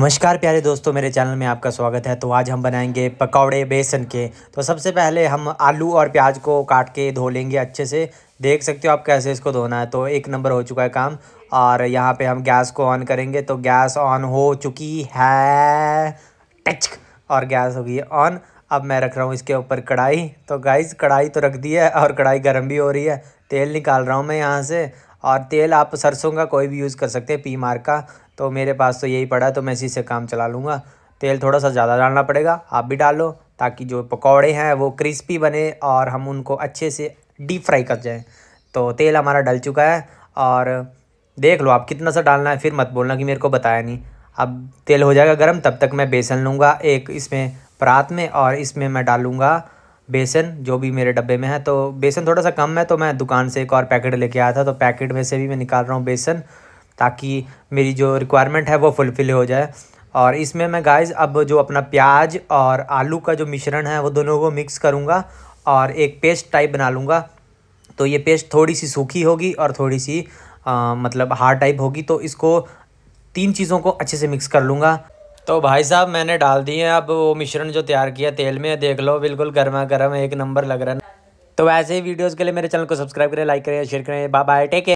नमस्कार प्यारे दोस्तों मेरे चैनल में आपका स्वागत है तो आज हम बनाएंगे पकौड़े बेसन के तो सबसे पहले हम आलू और प्याज को काट के धो लेंगे अच्छे से देख सकते हो आप कैसे इसको धोना है तो एक नंबर हो चुका है काम और यहाँ पे हम गैस को ऑन करेंगे तो गैस ऑन हो चुकी है टच और गैस हो गई ऑन अब मैं रख रहा हूँ इसके ऊपर कढ़ाई तो गाइस कढ़ाई तो रख दी है और कढ़ाई गर्म भी हो रही है तेल निकाल रहा हूँ मैं यहाँ से और तेल आप सरसों का कोई भी यूज़ कर सकते हैं पी मार का तो मेरे पास तो यही पड़ा है तो मैं इसी से काम चला लूँगा तेल थोड़ा सा ज़्यादा डालना पड़ेगा आप भी डालो ताकि जो पकौड़े हैं वो क्रिस्पी बने और हम उनको अच्छे से डीप फ्राई कर जाएँ तो तेल हमारा डल चुका है और देख लो आप कितना सा डालना है फिर मत बोलना कि मेरे को बताया नहीं अब तेल हो जाएगा गर्म तब तक मैं बेसन लूँगा एक इसमें परात में और इसमें मैं डालूँगा बेसन जो भी मेरे डब्बे में है तो बेसन थोड़ा सा कम है तो मैं दुकान से एक और पैकेट लेके आया था तो पैकेट में से भी मैं निकाल रहा हूँ बेसन ताकि मेरी जो रिक्वायरमेंट है वो फुलफ़िल हो जाए और इसमें मैं गाइस अब जो अपना प्याज और आलू का जो मिश्रण है वो दोनों को मिक्स करूँगा और एक पेस्ट टाइप बना लूँगा तो ये पेस्ट थोड़ी सी सूखी होगी और थोड़ी सी आ, मतलब हार्ड टाइप होगी तो इसको तीन चीज़ों को अच्छे से मिक्स कर लूँगा तो भाई साहब मैंने डाल दिए हैं अब वो मिश्रण जो तैयार किया तेल में देख लो बिल्कुल गर्मा गर्म एक नंबर लग रहा है तो ऐसे ही वीडियोज़ के लिए मेरे चैनल को सब्सक्राइब करें लाइक करें शेयर करें बाय बाय टेक